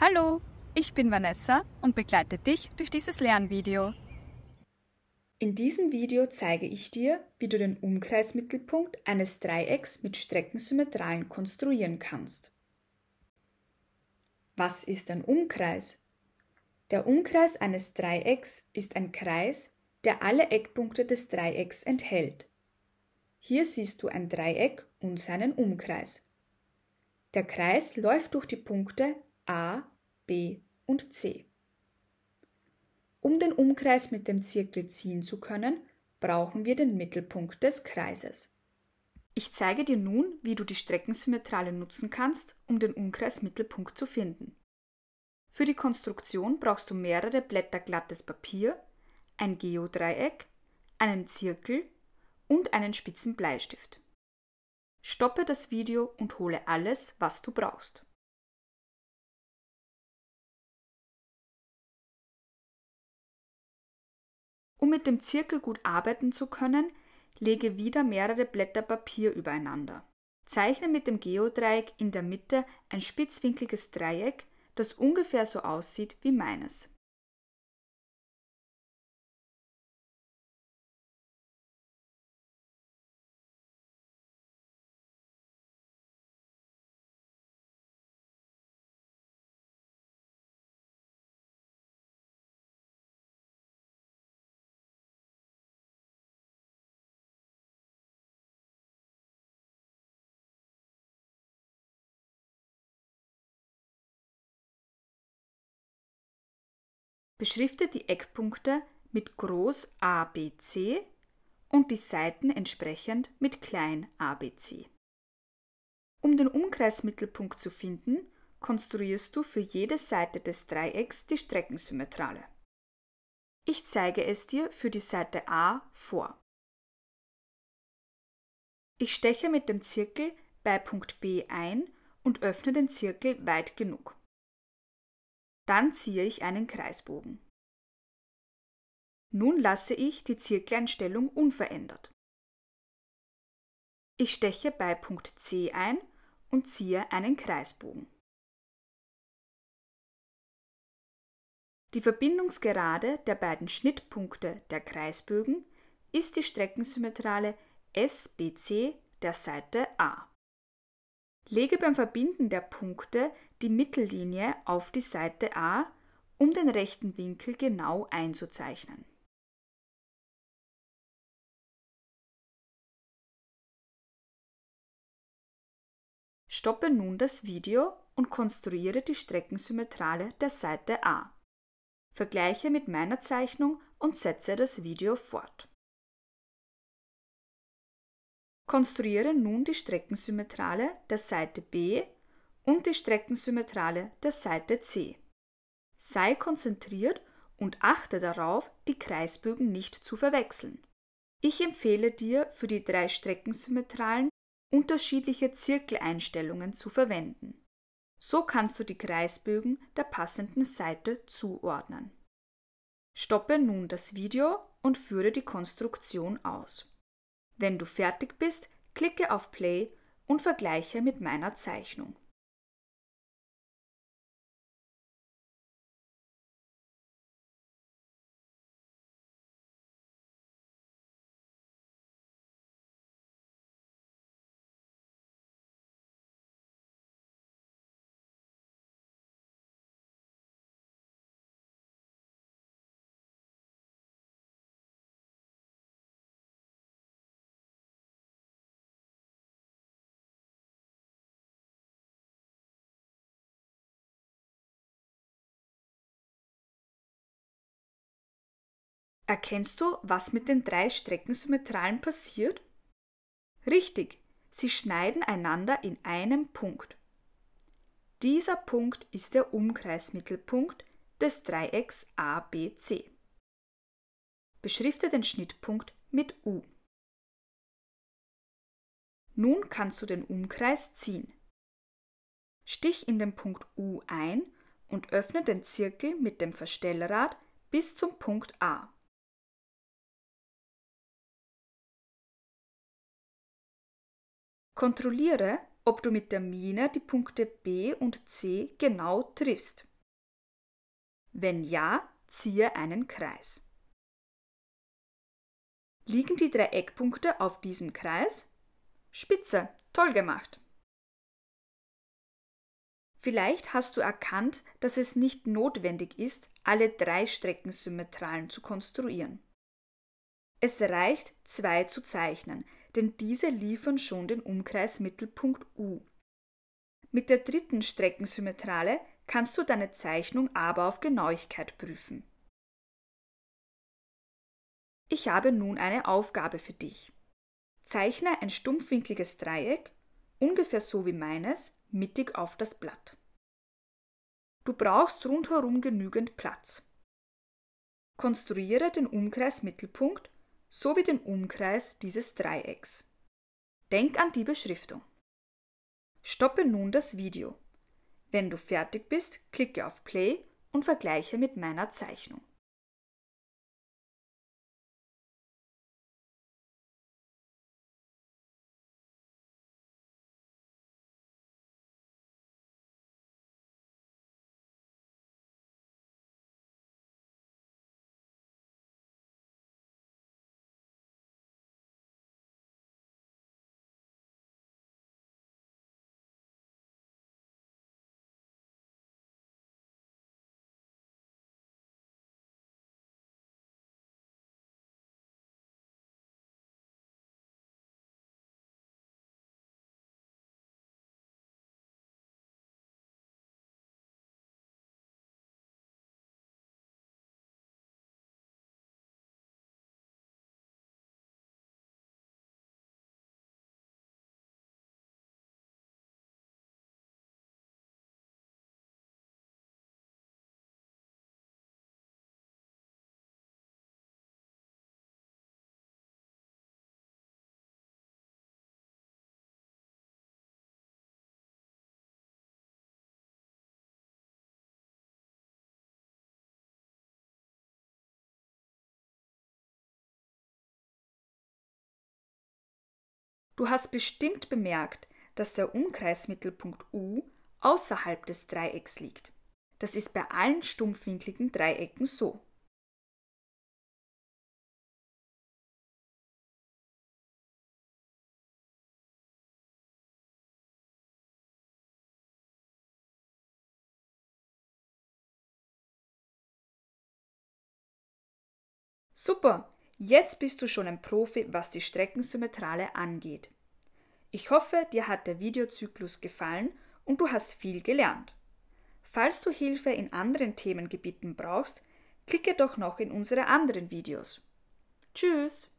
Hallo, ich bin Vanessa und begleite dich durch dieses Lernvideo. In diesem Video zeige ich dir, wie du den Umkreismittelpunkt eines Dreiecks mit Streckensymmetralen konstruieren kannst. Was ist ein Umkreis? Der Umkreis eines Dreiecks ist ein Kreis, der alle Eckpunkte des Dreiecks enthält. Hier siehst du ein Dreieck und seinen Umkreis. Der Kreis läuft durch die Punkte A, B und C. Um den Umkreis mit dem Zirkel ziehen zu können, brauchen wir den Mittelpunkt des Kreises. Ich zeige dir nun, wie du die Streckensymmetrale nutzen kannst, um den Umkreismittelpunkt zu finden. Für die Konstruktion brauchst du mehrere Blätter glattes Papier, ein Geodreieck, einen Zirkel und einen spitzen Bleistift. Stoppe das Video und hole alles, was du brauchst. Um mit dem Zirkel gut arbeiten zu können, lege wieder mehrere Blätter Papier übereinander. Zeichne mit dem Geodreieck in der Mitte ein spitzwinkliges Dreieck, das ungefähr so aussieht wie meines. Beschrifte die Eckpunkte mit groß ABC und die Seiten entsprechend mit klein ABC. Um den Umkreismittelpunkt zu finden, konstruierst du für jede Seite des Dreiecks die Streckensymmetrale. Ich zeige es dir für die Seite A vor. Ich steche mit dem Zirkel bei Punkt B ein und öffne den Zirkel weit genug. Dann ziehe ich einen Kreisbogen. Nun lasse ich die Zierkleinstellung unverändert. Ich steche bei Punkt C ein und ziehe einen Kreisbogen. Die Verbindungsgerade der beiden Schnittpunkte der Kreisbögen ist die streckensymmetrale SBC der Seite A. Lege beim Verbinden der Punkte die Mittellinie auf die Seite A, um den rechten Winkel genau einzuzeichnen. Stoppe nun das Video und konstruiere die Streckensymmetrale der Seite A. Vergleiche mit meiner Zeichnung und setze das Video fort. Konstruiere nun die Streckensymmetrale der Seite B und die Streckensymmetrale der Seite C. Sei konzentriert und achte darauf, die Kreisbögen nicht zu verwechseln. Ich empfehle dir, für die drei Streckensymmetralen unterschiedliche Zirkeleinstellungen zu verwenden. So kannst du die Kreisbögen der passenden Seite zuordnen. Stoppe nun das Video und führe die Konstruktion aus. Wenn du fertig bist, klicke auf Play und vergleiche mit meiner Zeichnung. Erkennst du, was mit den drei Streckensymmetralen passiert? Richtig, sie schneiden einander in einem Punkt. Dieser Punkt ist der Umkreismittelpunkt des Dreiecks ABC. Beschrifte den Schnittpunkt mit U. Nun kannst du den Umkreis ziehen. Stich in den Punkt U ein und öffne den Zirkel mit dem Verstellrad bis zum Punkt A. Kontrolliere, ob du mit der Mine die Punkte B und C genau triffst. Wenn ja, ziehe einen Kreis. Liegen die drei Eckpunkte auf diesem Kreis? Spitze, toll gemacht! Vielleicht hast du erkannt, dass es nicht notwendig ist, alle drei Streckensymmetralen zu konstruieren. Es reicht, zwei zu zeichnen, denn diese liefern schon den Umkreismittelpunkt U. Mit der dritten Streckensymmetrale kannst du deine Zeichnung aber auf Genauigkeit prüfen. Ich habe nun eine Aufgabe für dich. Zeichne ein stumpfwinkliges Dreieck, ungefähr so wie meines, mittig auf das Blatt. Du brauchst rundherum genügend Platz. Konstruiere den Umkreismittelpunkt sowie den Umkreis dieses Dreiecks. Denk an die Beschriftung. Stoppe nun das Video. Wenn du fertig bist, klicke auf Play und vergleiche mit meiner Zeichnung. Du hast bestimmt bemerkt, dass der Umkreismittelpunkt U außerhalb des Dreiecks liegt. Das ist bei allen stumpfwinkligen Dreiecken so. Super, Jetzt bist du schon ein Profi, was die Streckensymmetrale angeht. Ich hoffe, dir hat der Videozyklus gefallen und du hast viel gelernt. Falls du Hilfe in anderen Themengebieten brauchst, klicke doch noch in unsere anderen Videos. Tschüss!